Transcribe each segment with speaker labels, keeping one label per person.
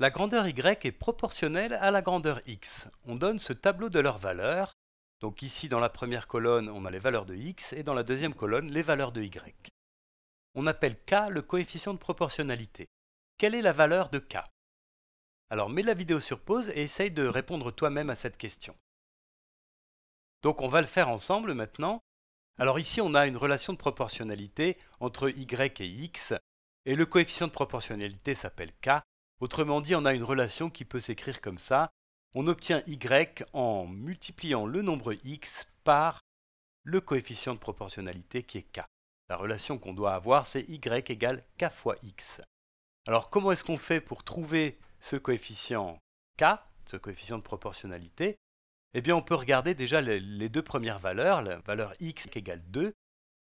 Speaker 1: La grandeur y est proportionnelle à la grandeur x. On donne ce tableau de leurs valeurs. Donc ici, dans la première colonne, on a les valeurs de x, et dans la deuxième colonne, les valeurs de y. On appelle k le coefficient de proportionnalité. Quelle est la valeur de k Alors mets la vidéo sur pause et essaye de répondre toi-même à cette question. Donc on va le faire ensemble maintenant. Alors ici, on a une relation de proportionnalité entre y et x, et le coefficient de proportionnalité s'appelle k, Autrement dit, on a une relation qui peut s'écrire comme ça. On obtient y en multipliant le nombre x par le coefficient de proportionnalité qui est k. La relation qu'on doit avoir, c'est y égale k fois x. Alors comment est-ce qu'on fait pour trouver ce coefficient k, ce coefficient de proportionnalité Eh bien on peut regarder déjà les, deux premières valeurs, la valeur x qui égale 2,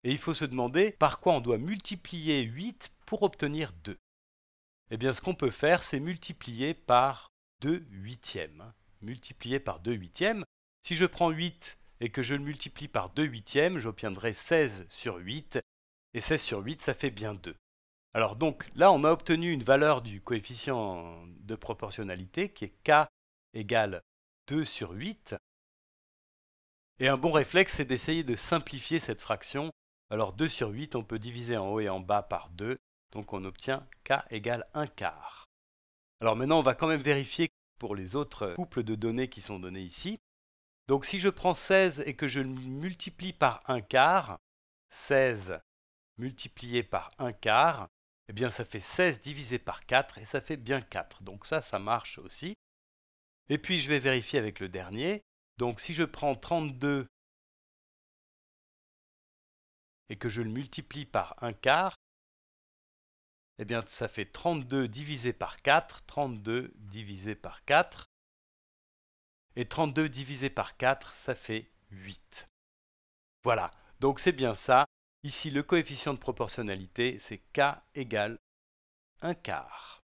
Speaker 1: et il faut se demander par quoi on doit multiplier 8 pour obtenir 2. Eh bien, ce qu'on peut faire, c'est multiplier par 2 huitièmes. Multiplier par 2 huitièmes. Si je prends 8 et que je le multiplie par 2 huitièmes, j'obtiendrai 16 sur 8. Et 16 sur 8, ça fait bien 2. Alors donc, là, on a obtenu une valeur du coefficient de proportionnalité qui est k égale 2 sur 8. Et un bon réflexe, c'est d'essayer de simplifier cette fraction. Alors 2 sur 8, on peut diviser en haut et en bas par 2, donc on obtient k égale 1 quart. Alors maintenant, on va quand même vérifier pour les autres couples de données qui sont donnés ici. Donc si je prends 16 et que je le multiplie par 1 quart, 16 multiplié par 1 quart, eh bien ça fait 16 divisé par 4 et ça fait bien 4. Donc ça, ça marche aussi. Et puis je vais vérifier avec le dernier. Donc si je prends 32 et que je le multiplie par 1 quart, eh bien, ça fait 32 divisé par 4, 32 divisé par 4. Et 32 divisé par 4, ça fait 8. Voilà, donc c'est bien ça. Ici, le coefficient de proportionnalité, c'est k égale 1 quart.